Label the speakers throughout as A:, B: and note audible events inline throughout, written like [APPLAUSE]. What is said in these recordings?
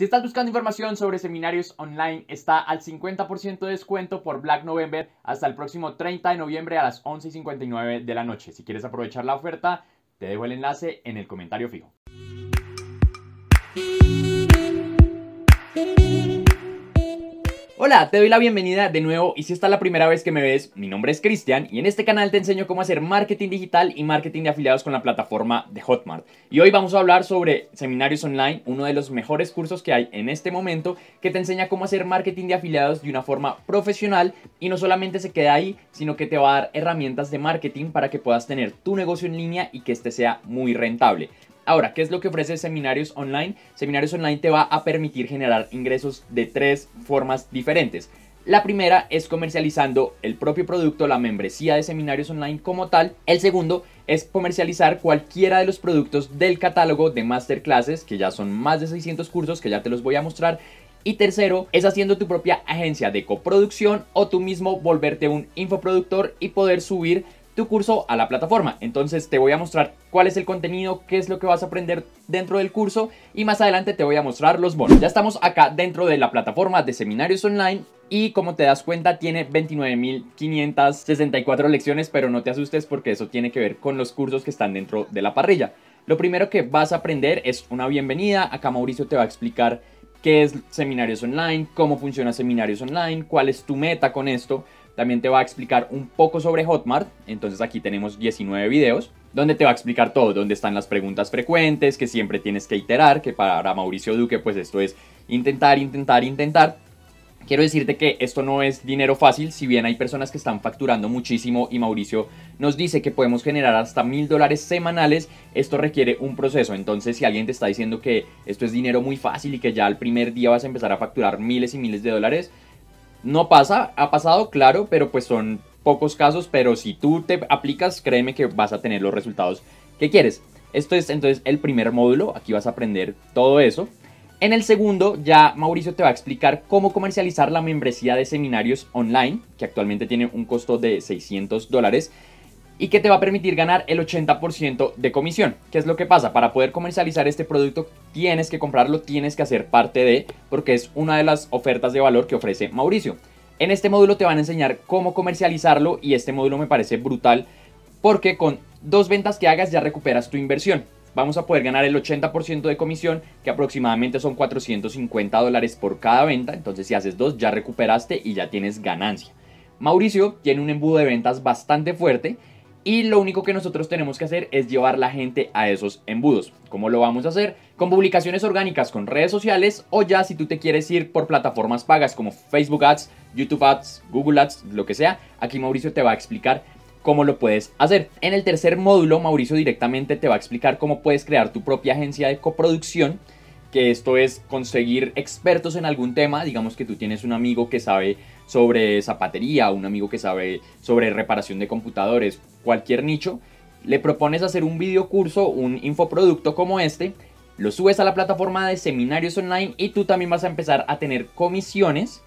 A: Si estás buscando información sobre seminarios online, está al 50% de descuento por Black November hasta el próximo 30 de noviembre a las 11.59 y de la noche. Si quieres aprovechar la oferta, te dejo el enlace en el comentario fijo. Hola, te doy la bienvenida de nuevo y si esta es la primera vez que me ves, mi nombre es Cristian y en este canal te enseño cómo hacer marketing digital y marketing de afiliados con la plataforma de Hotmart. Y hoy vamos a hablar sobre seminarios online, uno de los mejores cursos que hay en este momento que te enseña cómo hacer marketing de afiliados de una forma profesional y no solamente se queda ahí, sino que te va a dar herramientas de marketing para que puedas tener tu negocio en línea y que este sea muy rentable. Ahora, ¿qué es lo que ofrece Seminarios Online? Seminarios Online te va a permitir generar ingresos de tres formas diferentes. La primera es comercializando el propio producto, la membresía de seminarios online como tal. El segundo es comercializar cualquiera de los productos del catálogo de masterclasses, que ya son más de 600 cursos que ya te los voy a mostrar. Y tercero, es haciendo tu propia agencia de coproducción o tú mismo volverte un infoproductor y poder subir tu curso a la plataforma. Entonces te voy a mostrar cuál es el contenido, qué es lo que vas a aprender dentro del curso y más adelante te voy a mostrar los bonos. Ya estamos acá dentro de la plataforma de seminarios online y como te das cuenta tiene 29.564 lecciones, pero no te asustes porque eso tiene que ver con los cursos que están dentro de la parrilla. Lo primero que vas a aprender es una bienvenida, acá Mauricio te va a explicar qué es seminarios online, cómo funciona seminarios online, cuál es tu meta con esto. También te va a explicar un poco sobre Hotmart, entonces aquí tenemos 19 videos donde te va a explicar todo, donde están las preguntas frecuentes, que siempre tienes que iterar, que para Mauricio Duque pues esto es intentar, intentar, intentar. Quiero decirte que esto no es dinero fácil, si bien hay personas que están facturando muchísimo y Mauricio nos dice que podemos generar hasta mil dólares semanales, esto requiere un proceso, entonces si alguien te está diciendo que esto es dinero muy fácil y que ya al primer día vas a empezar a facturar miles y miles de dólares, no pasa, ha pasado, claro, pero pues son pocos casos, pero si tú te aplicas, créeme que vas a tener los resultados que quieres. Esto es entonces el primer módulo, aquí vas a aprender todo eso. En el segundo ya Mauricio te va a explicar cómo comercializar la membresía de seminarios online, que actualmente tiene un costo de 600 dólares y que te va a permitir ganar el 80% de comisión. ¿Qué es lo que pasa? Para poder comercializar este producto tienes que comprarlo, tienes que hacer parte de, porque es una de las ofertas de valor que ofrece Mauricio. En este módulo te van a enseñar cómo comercializarlo y este módulo me parece brutal porque con dos ventas que hagas ya recuperas tu inversión. Vamos a poder ganar el 80% de comisión, que aproximadamente son 450 dólares por cada venta. Entonces si haces dos ya recuperaste y ya tienes ganancia. Mauricio tiene un embudo de ventas bastante fuerte y lo único que nosotros tenemos que hacer es llevar la gente a esos embudos. ¿Cómo lo vamos a hacer? Con publicaciones orgánicas, con redes sociales o ya si tú te quieres ir por plataformas pagas como Facebook Ads, YouTube Ads, Google Ads, lo que sea, aquí Mauricio te va a explicar cómo lo puedes hacer. En el tercer módulo, Mauricio directamente te va a explicar cómo puedes crear tu propia agencia de coproducción que esto es conseguir expertos en algún tema, digamos que tú tienes un amigo que sabe sobre zapatería, un amigo que sabe sobre reparación de computadores, cualquier nicho, le propones hacer un video curso, un infoproducto como este, lo subes a la plataforma de seminarios online y tú también vas a empezar a tener comisiones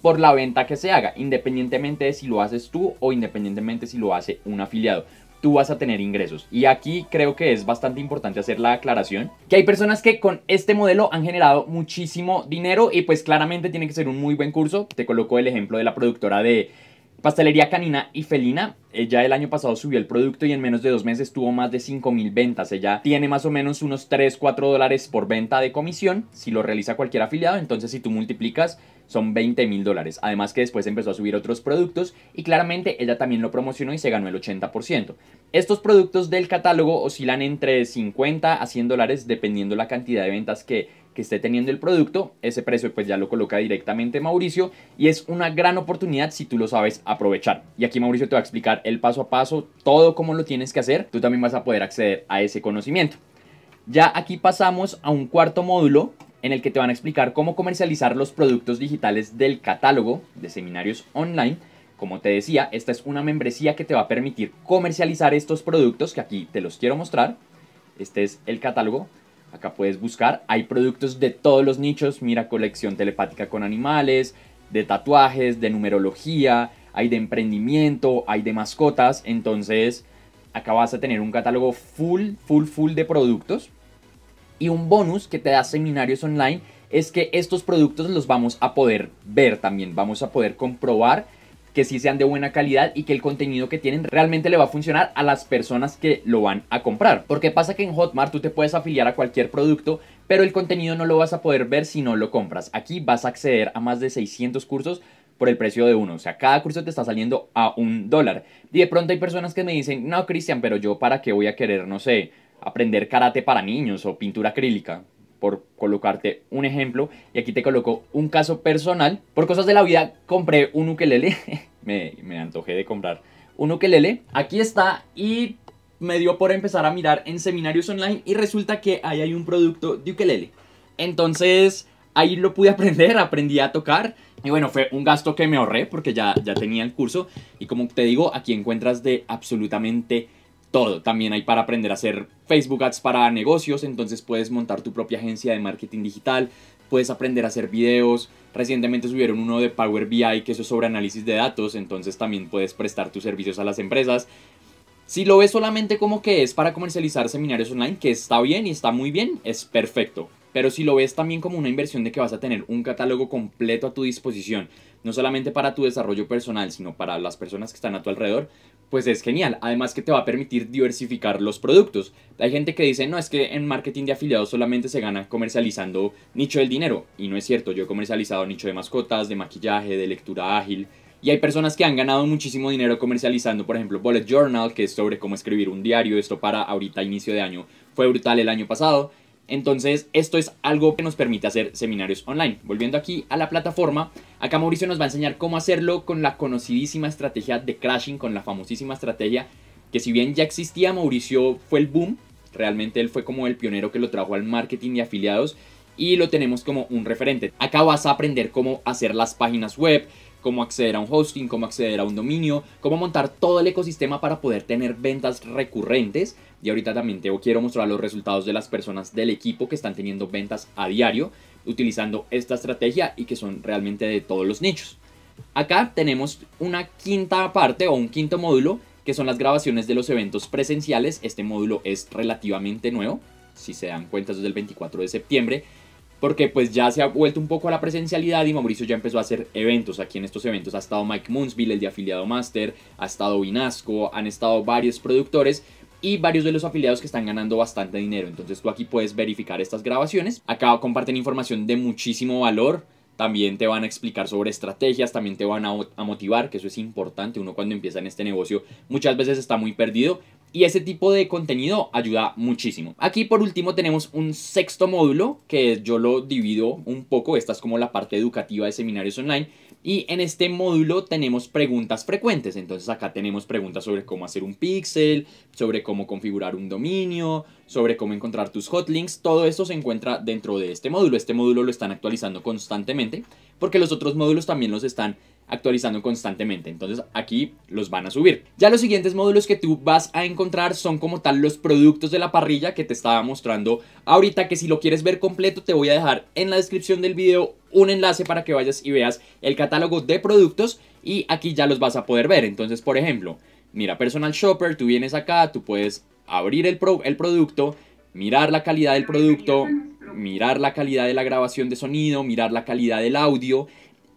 A: por la venta que se haga, independientemente de si lo haces tú o independientemente si lo hace un afiliado tú vas a tener ingresos. Y aquí creo que es bastante importante hacer la aclaración, que hay personas que con este modelo han generado muchísimo dinero y pues claramente tiene que ser un muy buen curso. Te coloco el ejemplo de la productora de Pastelería Canina y Felina, ella eh, el año pasado subió el producto y en menos de dos meses tuvo más de mil ventas. Ella tiene más o menos unos 3, 4 dólares por venta de comisión. Si lo realiza cualquier afiliado, entonces si tú multiplicas son 20 mil dólares. Además que después empezó a subir otros productos y claramente ella también lo promocionó y se ganó el 80%. Estos productos del catálogo oscilan entre 50 a 100 dólares dependiendo la cantidad de ventas que que esté teniendo el producto. Ese precio pues ya lo coloca directamente Mauricio y es una gran oportunidad si tú lo sabes aprovechar. Y aquí Mauricio te va a explicar el paso a paso, todo cómo lo tienes que hacer. Tú también vas a poder acceder a ese conocimiento. Ya aquí pasamos a un cuarto módulo en el que te van a explicar cómo comercializar los productos digitales del catálogo de seminarios online. Como te decía, esta es una membresía que te va a permitir comercializar estos productos que aquí te los quiero mostrar. Este es el catálogo. Acá puedes buscar, hay productos de todos los nichos, mira colección telepática con animales, de tatuajes, de numerología, hay de emprendimiento, hay de mascotas, entonces acá vas a tener un catálogo full, full, full de productos. Y un bonus que te da seminarios online es que estos productos los vamos a poder ver también, vamos a poder comprobar que sí sean de buena calidad y que el contenido que tienen realmente le va a funcionar a las personas que lo van a comprar. Porque pasa que en Hotmart tú te puedes afiliar a cualquier producto, pero el contenido no lo vas a poder ver si no lo compras. Aquí vas a acceder a más de 600 cursos por el precio de uno. O sea, cada curso te está saliendo a un dólar. Y de pronto hay personas que me dicen, no, Cristian, pero yo para qué voy a querer, no sé, aprender karate para niños o pintura acrílica por colocarte un ejemplo. Y aquí te coloco un caso personal. Por cosas de la vida compré un ukelele. [LAUGHS] me, me antojé de comprar un ukelele. Aquí está y me dio por empezar a mirar en seminarios online y resulta que ahí hay un producto de ukelele. Entonces ahí lo pude [LAUGHS] aprender, aprendí a tocar. Y bueno, fue un gasto que me ahorré porque ya, ya tenía el curso. Y como te digo, aquí encuentras de absolutamente todo. También hay para aprender a hacer Facebook Ads para negocios, entonces puedes montar tu propia agencia de marketing digital, puedes aprender a hacer videos. Recientemente subieron uno de Power BI que es sobre análisis de datos, entonces también puedes prestar tus servicios a las empresas. Si lo ves solamente como que es para comercializar seminarios online, que está bien y está muy bien, es perfecto. Pero si lo ves también como una inversión de que vas a tener un catálogo completo a tu disposición, no solamente para tu desarrollo personal, sino para las personas que están a tu alrededor, pues es genial. Además que te va a permitir diversificar los productos. Hay gente que dice, no, es que en marketing de afiliados solamente se gana comercializando nicho del dinero. Y no es cierto, yo he comercializado nicho de mascotas, de maquillaje, de lectura ágil. Y hay personas que han ganado muchísimo dinero comercializando, por ejemplo, Bullet Journal, que es sobre cómo escribir un diario. Esto para ahorita, inicio de año, fue brutal el año pasado. Entonces, esto es algo que nos permite hacer seminarios online. Volviendo aquí a la plataforma, acá Mauricio nos va a enseñar cómo hacerlo con la conocidísima estrategia de crashing, con la famosísima estrategia que si bien ya existía, Mauricio fue el boom, realmente él fue como el pionero que lo trajo al marketing de afiliados y lo tenemos como un referente. Acá vas a aprender cómo hacer las páginas web, cómo acceder a un hosting, cómo acceder a un dominio, cómo montar todo el ecosistema para poder tener ventas recurrentes. Y ahorita también te quiero mostrar los resultados de las personas del equipo que están teniendo ventas a diario utilizando esta estrategia y que son realmente de todos los nichos. Acá tenemos una quinta parte o un quinto módulo que son las grabaciones de los eventos presenciales. Este módulo es relativamente nuevo, si se dan cuenta es del 24 de septiembre porque pues ya se ha vuelto un poco a la presencialidad y Mauricio ya empezó a hacer eventos. Aquí en estos eventos ha estado Mike Moonsville, el de afiliado Master, ha estado Vinasco, han estado varios productores y varios de los afiliados que están ganando bastante dinero. Entonces tú aquí puedes verificar estas grabaciones. Acá comparten información de muchísimo valor. También te van a explicar sobre estrategias, también te van a, a, motivar, que eso es importante. Uno cuando empieza en este negocio muchas veces está muy perdido, y ese tipo de contenido ayuda muchísimo. Aquí por último tenemos un sexto módulo que yo lo divido un poco, esta es como la parte educativa de seminarios online y en este módulo tenemos preguntas frecuentes, entonces acá tenemos preguntas sobre cómo hacer un pixel, sobre cómo configurar un dominio, sobre cómo encontrar tus hotlinks, todo esto se encuentra dentro de este módulo, este módulo lo están actualizando constantemente porque los otros módulos también los están actualizando constantemente. Entonces aquí los van a subir. Ya los siguientes módulos que tú vas a encontrar son como tal los productos de la parrilla que te estaba mostrando ahorita, que si lo quieres ver completo te voy a dejar en la descripción del vídeo un enlace para que vayas y veas el catálogo de productos y aquí ya los vas a poder ver. Entonces, por ejemplo, mira, Personal Shopper, tú vienes acá, tú puedes abrir el, el producto, mirar la calidad del producto, mirar la calidad de la grabación de sonido, mirar la calidad del audio,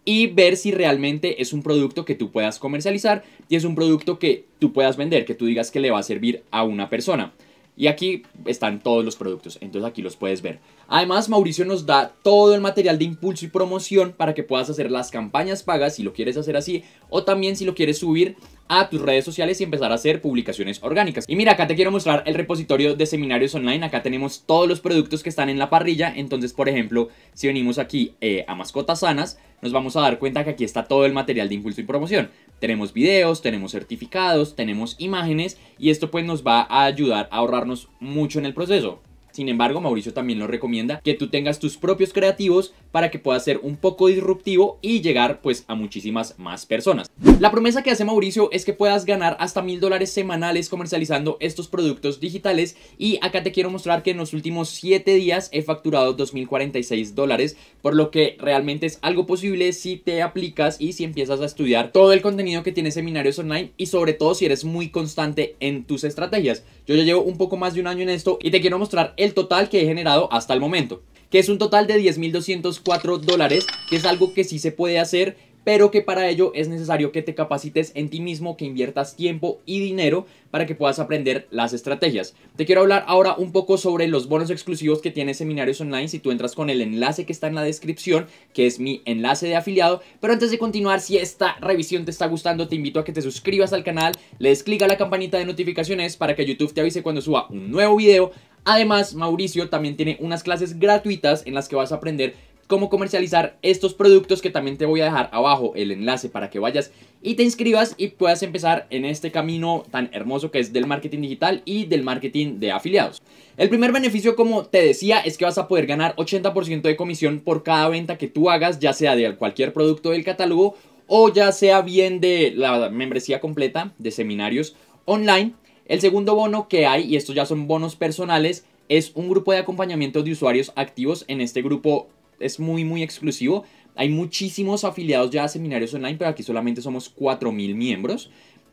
A: y ver si realmente es un producto que tú puedas comercializar y es un producto que tú puedas vender, que tú digas que le va a servir a una persona. Y aquí están todos los productos, entonces aquí los puedes ver. Además, Mauricio nos da todo el material de impulso y promoción para que puedas hacer las campañas pagas si lo quieres hacer así o también si lo quieres subir a tus redes sociales y empezar a hacer publicaciones orgánicas. Y mira, acá te quiero mostrar el repositorio de seminarios online. Acá tenemos todos los productos que están en la parrilla. Entonces, por ejemplo, si venimos aquí eh, a Mascotas Sanas, nos vamos a dar cuenta que aquí está todo el material de impulso y promoción. Tenemos videos, tenemos certificados, tenemos imágenes y esto pues nos va a ayudar a ahorrarnos mucho en el proceso. Sin embargo, Mauricio también lo recomienda que tú tengas tus propios creativos para que puedas ser un poco disruptivo y llegar pues a muchísimas más personas. La promesa que hace Mauricio es que puedas ganar hasta mil dólares semanales comercializando estos productos digitales y acá te quiero mostrar que en los últimos 7 días he facturado 2.046 dólares, por lo que realmente es algo posible si te aplicas y si empiezas a estudiar todo el contenido que tiene seminarios online y sobre todo si eres muy constante en tus estrategias. Yo ya llevo un poco más de un año en esto y te quiero mostrar el el total que he generado hasta el momento, que es un total de 10.204 dólares, que es algo que sí se puede hacer, pero que para ello es necesario que te capacites en ti mismo, que inviertas tiempo y dinero para que puedas aprender las estrategias. Te quiero hablar ahora un poco sobre los bonos exclusivos que tiene Seminarios Online si tú entras con el enlace que está en la descripción, que es mi enlace de afiliado. Pero antes de continuar, si esta revisión te está gustando, te invito a que te suscribas al canal, le des clic a la campanita de notificaciones para que YouTube te avise cuando suba un nuevo video Además, Mauricio también tiene unas clases gratuitas en las que vas a aprender cómo comercializar estos productos que también te voy a dejar abajo el enlace para que vayas y te inscribas y puedas empezar en este camino tan hermoso que es del marketing digital y del marketing de afiliados. El primer beneficio, como te decía, es que vas a poder ganar 80% de comisión por cada venta que tú hagas, ya sea de cualquier producto del catálogo o ya sea bien de la membresía completa de seminarios online el segundo bono que hay, y estos ya son bonos personales, es un grupo de acompañamiento de usuarios activos. En este grupo es muy, muy exclusivo. Hay muchísimos afiliados ya a seminarios online, pero aquí solamente somos 4.000 miembros.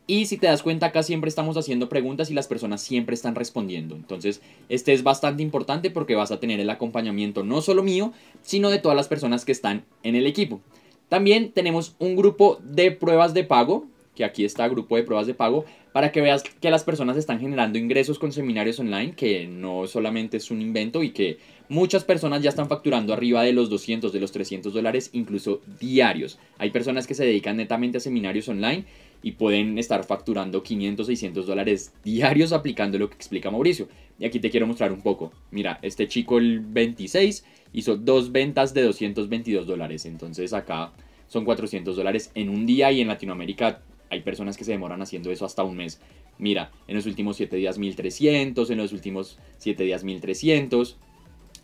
A: Y si te das cuenta, acá siempre estamos haciendo preguntas y las personas siempre están respondiendo. Entonces, este es bastante importante porque vas a tener el acompañamiento no solo mío, sino de todas las personas que están en el equipo. También tenemos un grupo de pruebas de pago, que aquí está grupo de pruebas de pago para que veas que las personas están generando ingresos con seminarios online, que no solamente es un invento y que muchas personas ya están facturando arriba de los 200, de los 300 dólares, incluso diarios. Hay personas que se dedican netamente a seminarios online y pueden estar facturando 500, 600 dólares diarios aplicando lo que explica Mauricio. Y aquí te quiero mostrar un poco. Mira, este chico el 26 hizo dos ventas de 222 dólares. Entonces acá son 400 dólares en un día y en Latinoamérica hay personas que se demoran haciendo eso hasta un mes. Mira, en los últimos 7 días 1300, en los últimos 7 días 1300.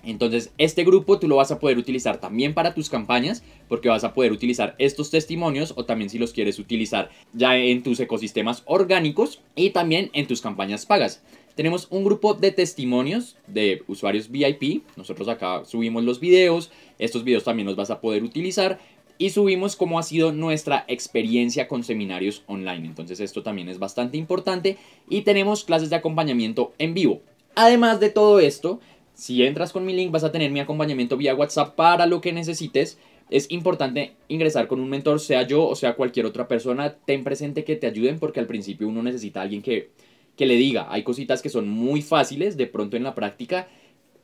A: Entonces, este grupo tú lo vas a poder utilizar también para tus campañas, porque vas a poder utilizar estos testimonios o también si los quieres utilizar ya en tus ecosistemas orgánicos y también en tus campañas pagas. Tenemos un grupo de testimonios de usuarios VIP. Nosotros acá subimos los videos. Estos videos también los vas a poder utilizar y subimos cómo ha sido nuestra experiencia con seminarios online. Entonces esto también es bastante importante y tenemos clases de acompañamiento en vivo. Además de todo esto, si entras con mi link vas a tener mi acompañamiento vía WhatsApp para lo que necesites. Es importante ingresar con un mentor, sea yo o sea cualquier otra persona. Ten presente que te ayuden porque al principio uno necesita a alguien que, que le diga. Hay cositas que son muy fáciles de pronto en la práctica,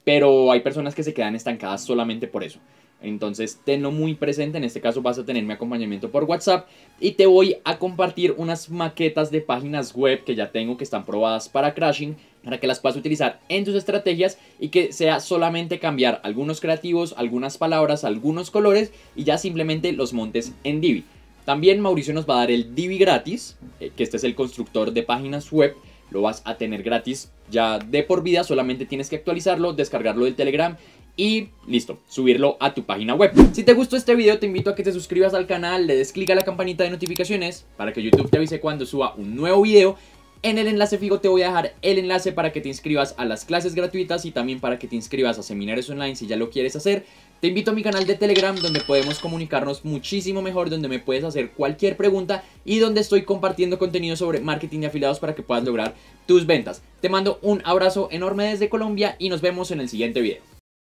A: pero hay personas que se quedan estancadas solamente por eso. Entonces tenlo muy presente, en este caso vas a tener mi acompañamiento por WhatsApp y te voy a compartir unas maquetas de páginas web que ya tengo que están probadas para crashing para que las puedas utilizar en tus estrategias y que sea solamente cambiar algunos creativos, algunas palabras, algunos colores y ya simplemente los montes en Divi. También Mauricio nos va a dar el Divi gratis, eh, que este es el constructor de páginas web lo vas a tener gratis ya de por vida, solamente tienes que actualizarlo, descargarlo del Telegram y listo, subirlo a tu página web. Si te gustó este video, te invito a que te suscribas al canal, le des clic a la campanita de notificaciones para que YouTube te avise cuando suba un nuevo video. En el enlace fijo te voy a dejar el enlace para que te inscribas a las clases gratuitas y también para que te inscribas a seminarios online si ya lo quieres hacer. Te invito a mi canal de Telegram donde podemos comunicarnos muchísimo mejor, donde me puedes hacer cualquier pregunta y donde estoy compartiendo contenido sobre marketing de afiliados para que puedas lograr tus ventas. Te mando un abrazo enorme desde Colombia y nos vemos en el siguiente video.